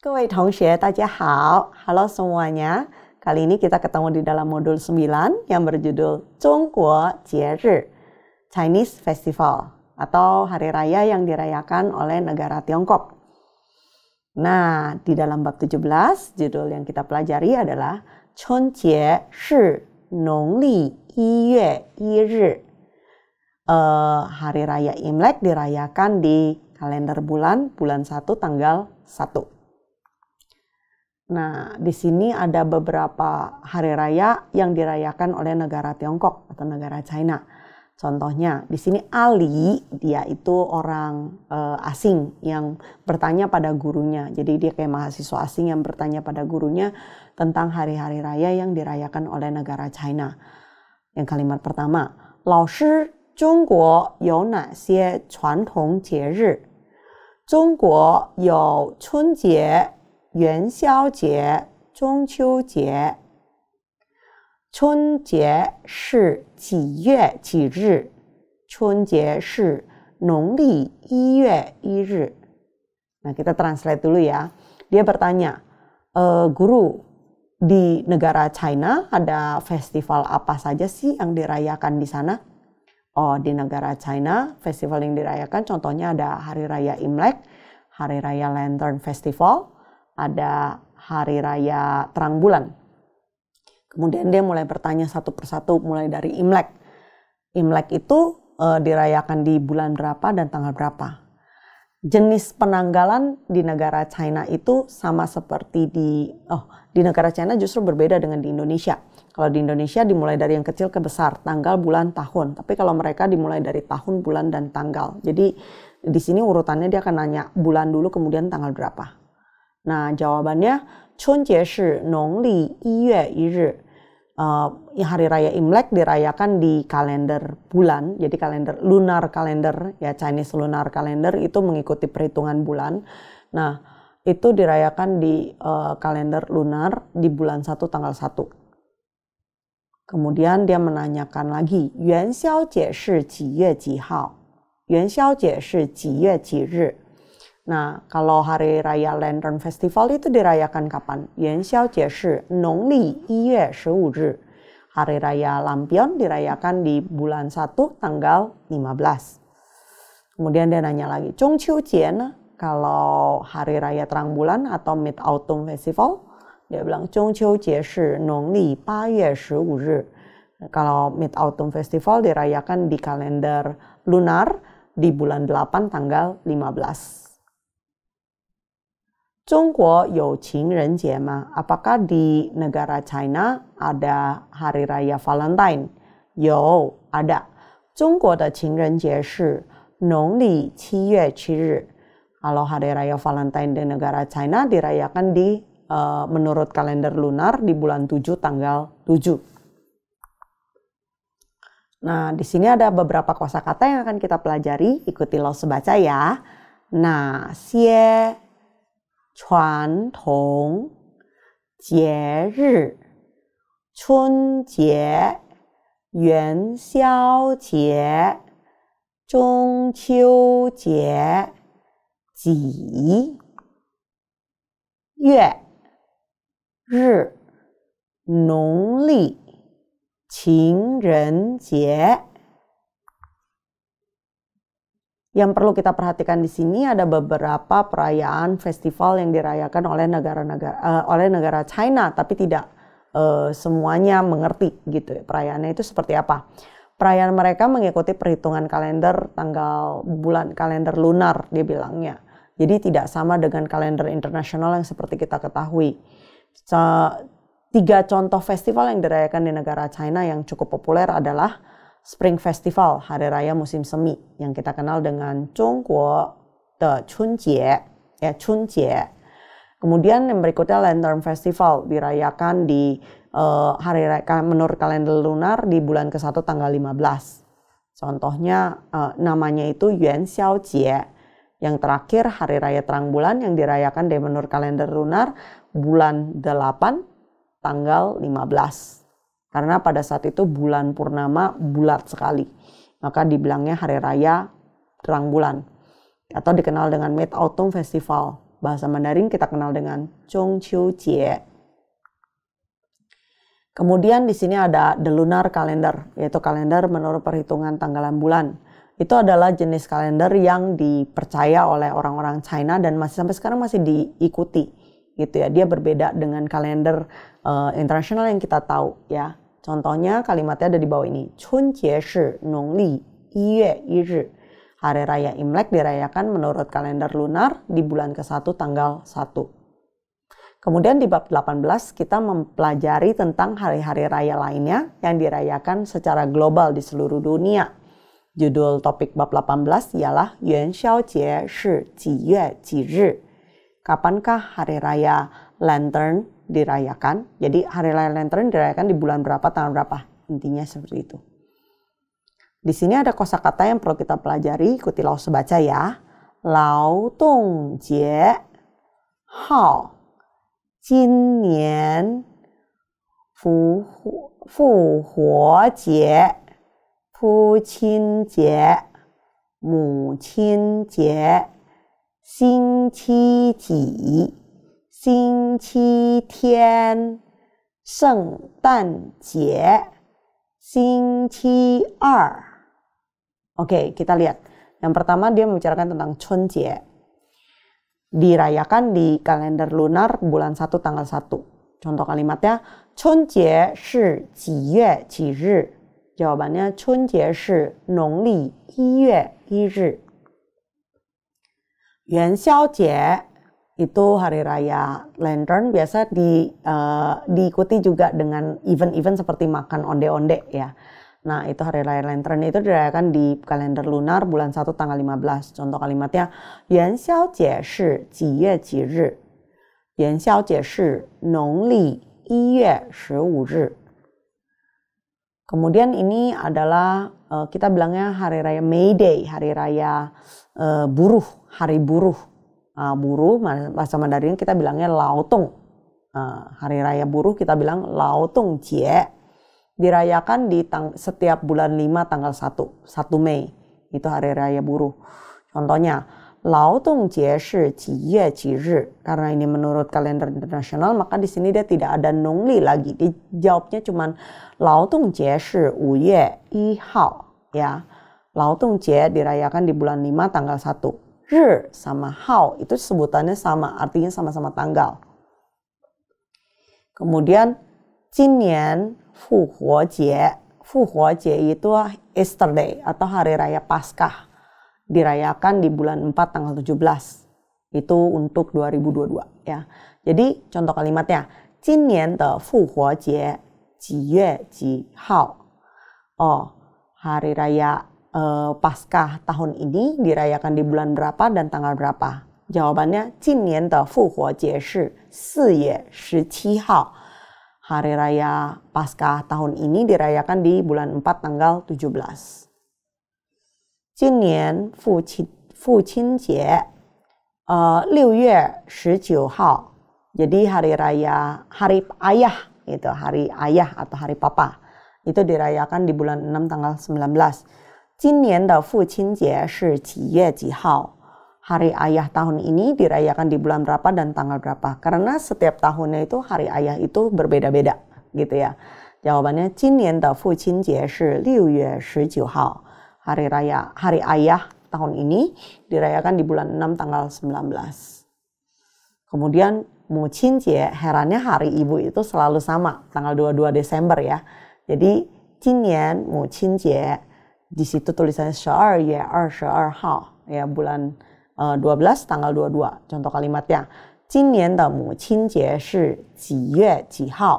Koi Tongxue, hao. Halo semuanya. Kali ini kita ketemu di dalam modul 9 yang berjudul Zhongguo Jierzy, Chinese Festival atau hari raya yang dirayakan oleh negara Tiongkok. Nah, di dalam bab 17, judul yang kita pelajari adalah Chunjie Shi Nongli Yue Yiri. Uh, eh, hari raya Imlek dirayakan di kalender bulan, bulan 1 tanggal 1. Nah, di sini ada beberapa hari raya yang dirayakan oleh negara Tiongkok atau negara China. Contohnya, di sini Ali, dia itu orang e, asing yang bertanya pada gurunya. Jadi dia kayak mahasiswa asing yang bertanya pada gurunya tentang hari-hari raya yang dirayakan oleh negara China. Yang kalimat pertama, Lao Shi Zhongguo you na xie chuan tong jie ri? Zhongguo you chun jie 元宵节、中秋节。春节是几月几日？春节是农历一月一日。Nah, kita translate dulu ya. Dia bertanya, e, guru, di negara China ada festival apa saja sih yang dirayakan di sana? Oh, di negara China, festival yang dirayakan contohnya ada Hari Raya Imlek, Hari Raya Lantern Festival, ada hari raya terang bulan. Kemudian dia mulai bertanya satu persatu mulai dari Imlek. Imlek itu e, dirayakan di bulan berapa dan tanggal berapa. Jenis penanggalan di negara China itu sama seperti di oh di negara China justru berbeda dengan di Indonesia. Kalau di Indonesia dimulai dari yang kecil ke besar, tanggal, bulan, tahun. Tapi kalau mereka dimulai dari tahun, bulan dan tanggal. Jadi di sini urutannya dia akan nanya bulan dulu kemudian tanggal berapa Nah, jawabannya Chunjie Shi hari raya Imlek dirayakan di kalender bulan, jadi kalender lunar kalender ya Chinese lunar kalender itu mengikuti perhitungan bulan. Nah, itu dirayakan di uh, kalender lunar di bulan 1 tanggal 1. Kemudian dia menanyakan lagi, Yuan Xiao Jie Shi Ji Yue Ji Hao. Yuan Xiao Jie Shi Ji Yue Ji Ri. Nah, kalau Hari Raya Lantern Festival itu dirayakan kapan? Yuan Xiao Jie Shi, Nong Li Yue Ri. Hari Raya Lampion dirayakan di bulan 1 tanggal 15. Kemudian dia nanya lagi, Chong Chiu Jian, kalau Hari Raya Terang Bulan atau Mid Autumn Festival, dia bilang Chong Chiu Shi, Nong Li Ba Yue Kalau Mid Autumn Festival dirayakan di kalender lunar di bulan 8 tanggal 15. 中国有情人节吗？Apakah di negara China ada Hari Raya Valentine. Valentine？有，ada。中国的情人节是农历七月七日。Kalau Hari Raya Valentine di negara China dirayakan di uh, menurut kalender lunar di bulan 7 tanggal 7. Nah, di sini ada beberapa kosakata yang akan kita pelajari. Ikuti lo sebaca ya. Nah, xie 传统节日：春节、元宵节、中秋节，几月日？农历情人节。Yang perlu kita perhatikan di sini ada beberapa perayaan festival yang dirayakan oleh negara-negara uh, oleh negara China tapi tidak uh, semuanya mengerti gitu ya perayaannya itu seperti apa. Perayaan mereka mengikuti perhitungan kalender tanggal bulan kalender lunar dia bilangnya. Jadi tidak sama dengan kalender internasional yang seperti kita ketahui. Tiga contoh festival yang dirayakan di negara China yang cukup populer adalah Spring Festival, hari raya musim semi yang kita kenal dengan Zhongguo de Chunjie, ya Chunjie. Kemudian yang berikutnya Lantern Festival dirayakan di uh, hari raya menurut kalender lunar di bulan ke-1 tanggal 15. Contohnya uh, namanya itu Yuan Xiao Jie. Yang terakhir hari raya terang bulan yang dirayakan di menurut kalender lunar bulan 8 tanggal 15. Karena pada saat itu bulan purnama bulat sekali. Maka dibilangnya hari raya terang bulan. Atau dikenal dengan Mid Autumn Festival. Bahasa Mandarin kita kenal dengan Chong Chiu Jie. Kemudian di sini ada the lunar calendar, yaitu kalender menurut perhitungan tanggalan bulan. Itu adalah jenis kalender yang dipercaya oleh orang-orang China dan masih sampai sekarang masih diikuti gitu ya. Dia berbeda dengan kalender uh, internasional yang kita tahu ya. Contohnya kalimatnya ada di bawah ini. Chun Jie Shi Nong Li Yue Yi Ri. Hari Raya Imlek dirayakan menurut kalender lunar di bulan ke-1 tanggal 1. Kemudian di bab 18 kita mempelajari tentang hari-hari raya lainnya yang dirayakan secara global di seluruh dunia. Judul topik bab 18 ialah Yuan Xiao Jie Shi Ji Yue Ji Ri. Kapankah hari raya Lantern dirayakan. Jadi Hari Raya Lantern dirayakan di bulan berapa, tanggal berapa. Intinya seperti itu. Di sini ada kosakata yang perlu kita pelajari, ikuti Lao sebaca ya. Lao Tong Jie Hao Jin Nian Fu Fu Huo Jie fu Qin Jie Mu Qin Jie Xing Qi Ji 星期天，圣诞节，星期二。Oke, kita lihat. Yang pertama dia membicarakan tentang Chonjie. Dirayakan di kalender lunar bulan 1 tanggal 1. Contoh kalimatnya Chonjie shi ji yue ji ri. Jawabannya Chonjie shi li yi yue yi ri. Yuan xiao jie itu hari raya lantern biasa di uh, diikuti juga dengan event-event seperti makan onde-onde ya. Nah, itu hari raya lantern itu dirayakan di kalender lunar bulan 1 tanggal 15. Contoh kalimatnya Yuan Xiao Jie Shi Ji Yue Ji Ri. Yuan Xiao Jie Shi Nong Li Yi Yue Shi Wu Ri. Kemudian ini adalah eh, kita bilangnya hari raya May Day, hari raya eh, buruh, hari buruh uh, buruh bahasa Mandarin kita bilangnya lautung Uh, eh, hari raya buruh kita bilang lautung cie. Dirayakan di tang setiap bulan 5 tanggal 1, 1 Mei. Itu hari raya buruh. Contohnya, lautung cie shi qi Karena ini menurut kalender internasional, maka di sini dia tidak ada nongli lagi. di jawabnya cuma lautung cie shi wu ye yi hao. Ya, lautung cie dirayakan di bulan 5 tanggal 1. 日 sama how itu sebutannya sama, artinya sama-sama tanggal. Kemudian, 今年复活节，复活节 itu Easter Day atau Hari Raya Paskah dirayakan di bulan 4 tanggal 17 itu untuk 2022 ya. Jadi contoh kalimatnya, 今年的复活节几月几号？哦，Hari oh, Raya uh, eh, Paskah tahun ini dirayakan di bulan berapa dan tanggal berapa? Jawabannya, 今年的复活节是4月17号. Hari Raya Paskah tahun ini dirayakan di bulan 4 tanggal 17. Eh, Jadi hari raya hari ayah itu hari ayah atau hari papa itu dirayakan di bulan 6 tanggal 19. 今年的父亲节是几月几号？Hari Ayah tahun ini dirayakan di bulan berapa dan tanggal berapa? Karena setiap tahunnya itu Hari Ayah itu berbeda-beda, gitu ya. Jawabannya, 今年的父亲节是六月十九号。Hari Raya, Hari Ayah tahun ini dirayakan di bulan 6 tanggal 19. Kemudian Mucin Jie, herannya hari ibu itu selalu sama, tanggal 22 Desember ya. Jadi, 今年母亲节 di situ tulisannya Shar ya Shar Ha ya bulan uh, eh, 12 tanggal 22 contoh kalimatnya Hao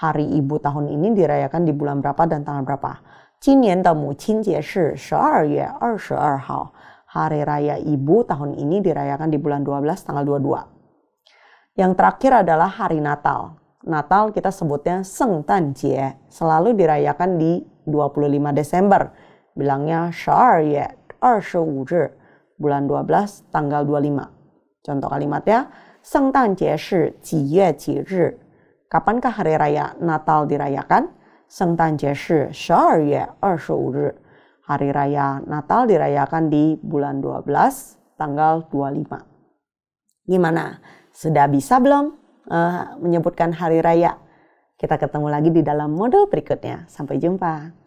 Hari Ibu tahun ini dirayakan di bulan berapa dan tanggal berapa 今年的母亲节是12月22号 Hari Raya Ibu tahun ini dirayakan di bulan 12 tanggal 22 yang terakhir adalah hari Natal. Natal kita sebutnya Sengtan Tan Jie, selalu dirayakan di 25 Desember bilangnya 12 25 bulan 12 tanggal 25. Contoh kalimatnya, Seng Tan Jie Shi Ji Yue Ji Ri. Kapankah hari raya Natal dirayakan? Seng Tan Jie Shi 12月25日. Hari raya Natal dirayakan di bulan 12 tanggal 25. Gimana? Sudah bisa belum uh, menyebutkan hari raya? Kita ketemu lagi di dalam modul berikutnya. Sampai jumpa.